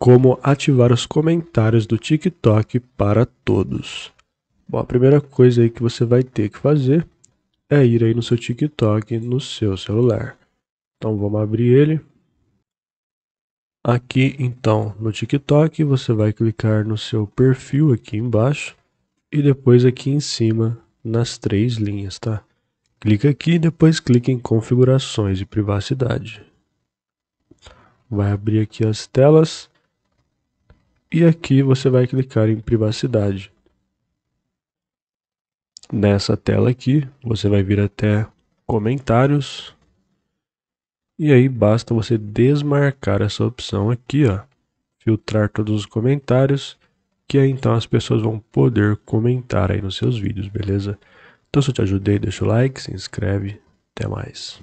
como ativar os comentários do TikTok para todos. Bom, a primeira coisa aí que você vai ter que fazer é ir aí no seu TikTok no seu celular. Então vamos abrir ele. Aqui então no TikTok você vai clicar no seu perfil aqui embaixo e depois aqui em cima nas três linhas, tá? Clica aqui e depois clica em configurações e privacidade. Vai abrir aqui as telas e aqui você vai clicar em privacidade. Nessa tela aqui, você vai vir até comentários e aí basta você desmarcar essa opção aqui, ó, filtrar todos os comentários, que aí então as pessoas vão poder comentar aí nos seus vídeos, beleza? Então se eu te ajudei, deixa o like, se inscreve, até mais.